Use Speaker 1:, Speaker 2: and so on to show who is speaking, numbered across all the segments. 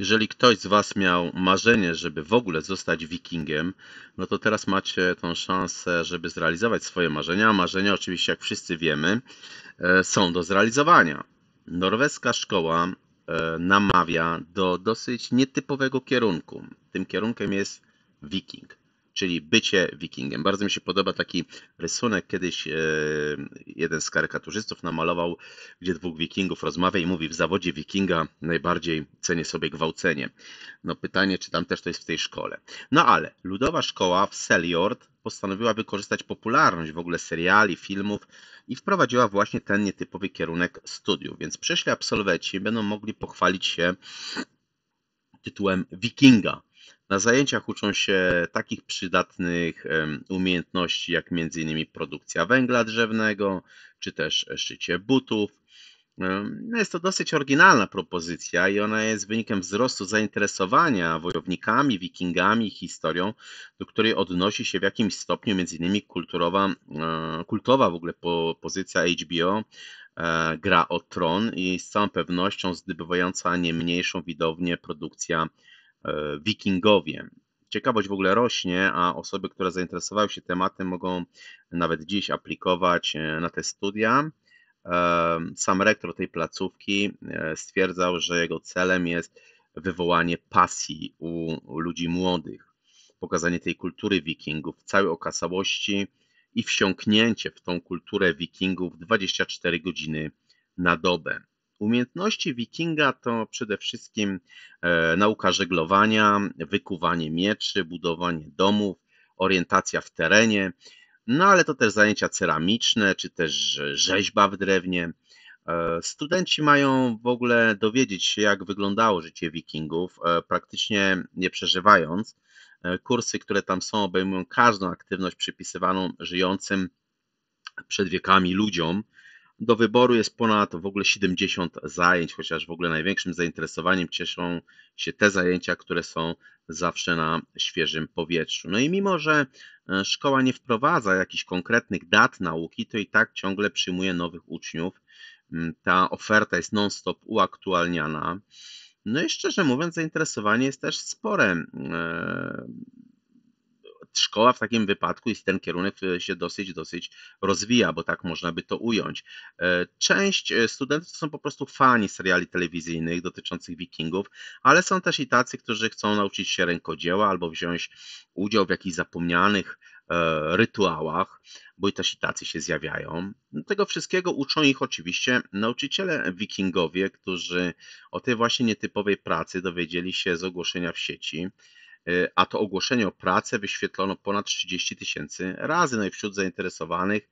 Speaker 1: Jeżeli ktoś z Was miał marzenie, żeby w ogóle zostać wikingiem, no to teraz macie tą szansę, żeby zrealizować swoje marzenia. Marzenia oczywiście, jak wszyscy wiemy, e, są do zrealizowania. Norweska szkoła e, namawia do dosyć nietypowego kierunku. Tym kierunkiem jest wiking czyli bycie wikingiem. Bardzo mi się podoba taki rysunek. Kiedyś e, jeden z karykaturzystów namalował, gdzie dwóch wikingów rozmawia i mówi w zawodzie wikinga najbardziej cenię sobie gwałcenie. No pytanie, czy tam też to jest w tej szkole. No ale ludowa szkoła w Seliord postanowiła wykorzystać popularność w ogóle seriali, filmów i wprowadziła właśnie ten nietypowy kierunek studiów. Więc przyszli absolwenci będą mogli pochwalić się tytułem wikinga na zajęciach uczą się takich przydatnych umiejętności jak m.in. produkcja węgla drzewnego, czy też szycie butów. No jest to dosyć oryginalna propozycja i ona jest wynikiem wzrostu zainteresowania wojownikami, wikingami, historią, do której odnosi się w jakimś stopniu m.in. kulturowa, e, kultowa w ogóle pozycja HBO e, Gra o Tron i z całą pewnością zdobywająca nie mniejszą widownię produkcja E, wikingowie. Ciekawość w ogóle rośnie, a osoby, które zainteresowały się tematem, mogą nawet dziś aplikować e, na te studia. E, sam rektor tej placówki stwierdzał, że jego celem jest wywołanie pasji u ludzi młodych, pokazanie tej kultury wikingów, w całej okazałości i wsiąknięcie w tą kulturę wikingów 24 godziny na dobę. Umiejętności wikinga to przede wszystkim e, nauka żeglowania, wykuwanie mieczy, budowanie domów, orientacja w terenie, no ale to też zajęcia ceramiczne, czy też rzeźba w drewnie. E, studenci mają w ogóle dowiedzieć się, jak wyglądało życie Wikingów, e, praktycznie nie przeżywając. Kursy, które tam są, obejmują każdą aktywność przypisywaną żyjącym przed wiekami ludziom, do wyboru jest ponad w ogóle 70 zajęć, chociaż w ogóle największym zainteresowaniem cieszą się te zajęcia, które są zawsze na świeżym powietrzu. No i mimo, że e, szkoła nie wprowadza jakichś konkretnych dat nauki, to i tak ciągle przyjmuje nowych uczniów. Mm, ta oferta jest non-stop uaktualniana. No i szczerze mówiąc, zainteresowanie jest też spore. E, szkoła w takim wypadku jest ten kierunek, się dosyć, dosyć rozwija, bo tak można by to ująć. E, część e, studentów to są po prostu fani seriali telewizyjnych dotyczących wikingów, ale są też i tacy, którzy chcą nauczyć się rękodzieła albo wziąć udział w jakichś zapomnianych e, rytuałach, bo i też i tacy się zjawiają. No, tego wszystkiego uczą ich oczywiście nauczyciele wikingowie, którzy o tej właśnie nietypowej pracy dowiedzieli się z ogłoszenia w sieci. E, a to ogłoszenie o pracę wyświetlono ponad 30 tysięcy razy. No i wśród zainteresowanych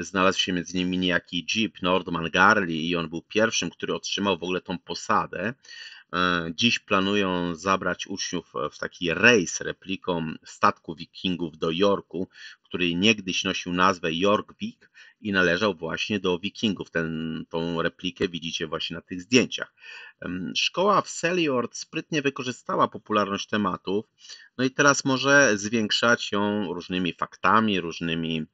Speaker 1: znalazł się między innymi niejaki Jeep Nordman Garli i on był pierwszym, który otrzymał w ogóle tą posadę. E, dziś planują zabrać uczniów w taki rejs repliką statku wikingów do Yorku, który niegdyś nosił nazwę York Wik i należał właśnie do wikingów. Ten, tą replikę widzicie właśnie na tych zdjęciach. Szkoła w Seliord sprytnie wykorzystała popularność tematów, no i teraz może zwiększać ją różnymi faktami, różnymi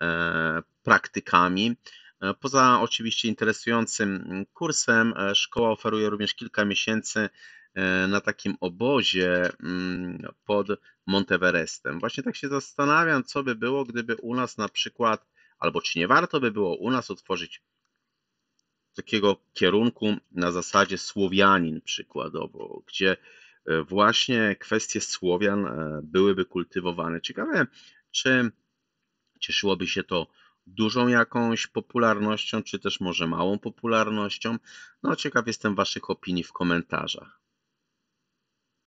Speaker 1: e, praktykami. E, poza oczywiście interesującym kursem, e, szkoła oferuje również kilka miesięcy e, na takim obozie mm, pod Monteverestem. Właśnie tak się zastanawiam, co by było, gdyby u nas na przykład albo czy nie warto by było u nas otworzyć takiego kierunku na zasadzie Słowianin przykładowo, gdzie e, właśnie kwestie Słowian e, byłyby kultywowane. Ciekawe, czy cieszyłoby się to dużą jakąś popularnością, czy też może małą popularnością. No, ciekaw jestem Waszych opinii w komentarzach.